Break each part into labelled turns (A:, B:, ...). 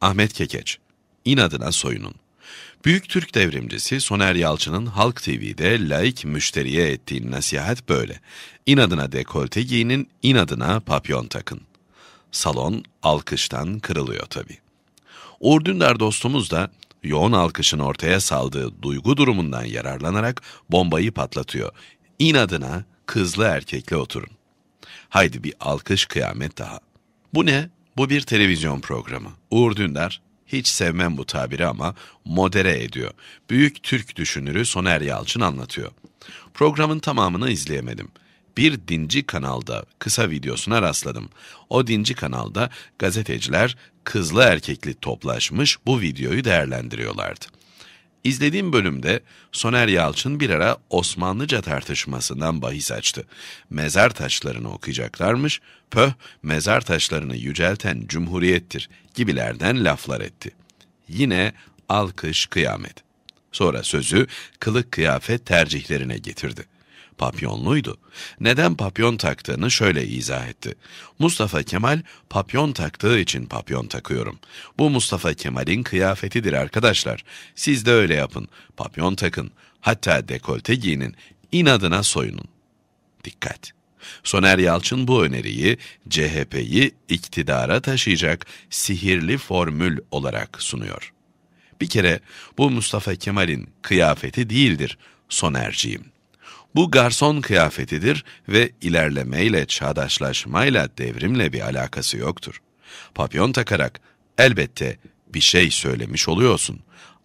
A: Ahmet Kekeç, inadına soyunun. Büyük Türk devrimcisi Soner Yalçın'ın Halk TV'de laik müşteriye ettiği nasihat böyle. İnadına dekolte giyinin, inadına papyon takın. Salon alkıştan kırılıyor tabi. Uğur Dündar dostumuz da yoğun alkışın ortaya saldığı duygu durumundan yararlanarak bombayı patlatıyor. İnadına kızlı erkekle oturun. Haydi bir alkış kıyamet daha. Bu ne? Bu bir televizyon programı. Uğur Dündar, hiç sevmem bu tabiri ama modere ediyor. Büyük Türk düşünürü Soner Yalçın anlatıyor. Programın tamamını izleyemedim. Bir dinci kanalda kısa videosuna rastladım. O dinci kanalda gazeteciler kızlı erkekli toplaşmış bu videoyu değerlendiriyorlardı. İzlediğim bölümde Soner Yalçın bir ara Osmanlıca tartışmasından bahis açtı. Mezar taşlarını okuyacaklarmış, pöh mezar taşlarını yücelten cumhuriyettir gibilerden laflar etti. Yine alkış kıyamet. Sonra sözü kılık kıyafet tercihlerine getirdi papyonluydu. Neden papyon taktığını şöyle izah etti. Mustafa Kemal papyon taktığı için papyon takıyorum. Bu Mustafa Kemal'in kıyafetidir arkadaşlar. Siz de öyle yapın. Papyon takın. Hatta dekolte giyinin. İnadına soyunun. Dikkat! Soner Yalçın bu öneriyi CHP'yi iktidara taşıyacak sihirli formül olarak sunuyor. Bir kere bu Mustafa Kemal'in kıyafeti değildir, Sonerciyim.'' Bu garson kıyafetidir ve ilerlemeyle, çağdaşlaşmayla, devrimle bir alakası yoktur. Papyon takarak elbette bir şey söylemiş oluyorsun.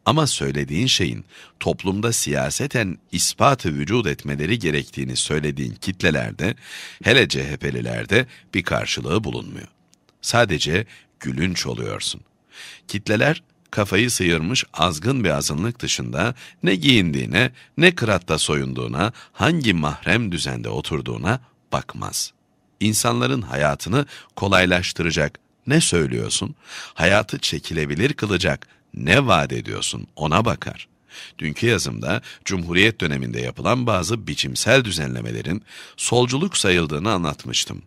A: Ama söylediğin şeyin toplumda siyaseten ispatı vücut etmeleri gerektiğini söylediğin kitlelerde, hele CHP'lilerde bir karşılığı bulunmuyor. Sadece gülünç oluyorsun. Kitleler kafayı sıyırmış azgın bir azınlık dışında ne giyindiğine, ne kıratta soyunduğuna, hangi mahrem düzende oturduğuna bakmaz. İnsanların hayatını kolaylaştıracak ne söylüyorsun? Hayatı çekilebilir kılacak ne vaat ediyorsun ona bakar. Dünkü yazımda Cumhuriyet döneminde yapılan bazı biçimsel düzenlemelerin solculuk sayıldığını anlatmıştım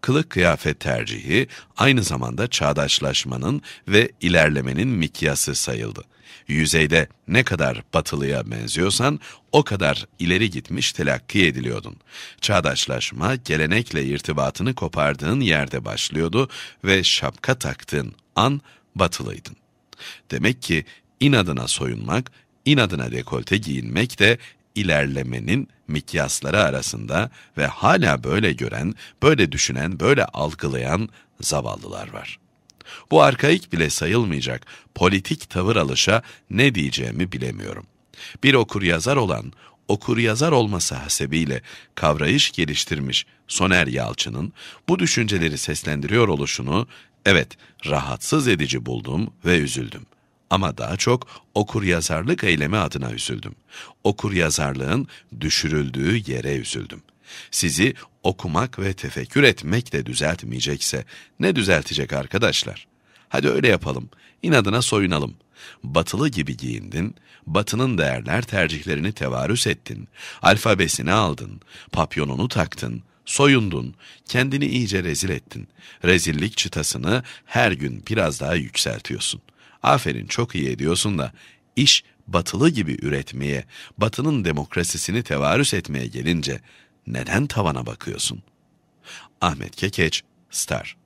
A: kılık kıyafet tercihi aynı zamanda çağdaşlaşmanın ve ilerlemenin mikyası sayıldı. Yüzeyde ne kadar batılıya benziyorsan o kadar ileri gitmiş telakki ediliyordun. Çağdaşlaşma gelenekle irtibatını kopardığın yerde başlıyordu ve şapka taktığın an batılıydın. Demek ki inadına soyunmak, inadına dekolte giyinmek de ilerlemenin mikyasları arasında ve hala böyle gören, böyle düşünen, böyle algılayan zavallılar var. Bu arkaik bile sayılmayacak politik tavır alışa ne diyeceğimi bilemiyorum. Bir okur yazar olan, okur yazar olması hasebiyle kavrayış geliştirmiş Soner Yalçın'ın bu düşünceleri seslendiriyor oluşunu, evet rahatsız edici buldum ve üzüldüm.'' Ama daha çok okur yazarlık eylemi adına üzüldüm. Okur yazarlığın düşürüldüğü yere üzüldüm. Sizi okumak ve tefekkür etmek de düzeltmeyecekse ne düzeltecek arkadaşlar? Hadi öyle yapalım. İnadına soyunalım. Batılı gibi giyindin, batının değerler tercihlerini tevarüs ettin, alfabesini aldın, papyonunu taktın, soyundun, kendini iyice rezil ettin. Rezillik çıtasını her gün biraz daha yükseltiyorsun.'' Aferin çok iyi ediyorsun da iş batılı gibi üretmeye, batının demokrasisini tevarüs etmeye gelince neden tavana bakıyorsun? Ahmet Kekeç, Star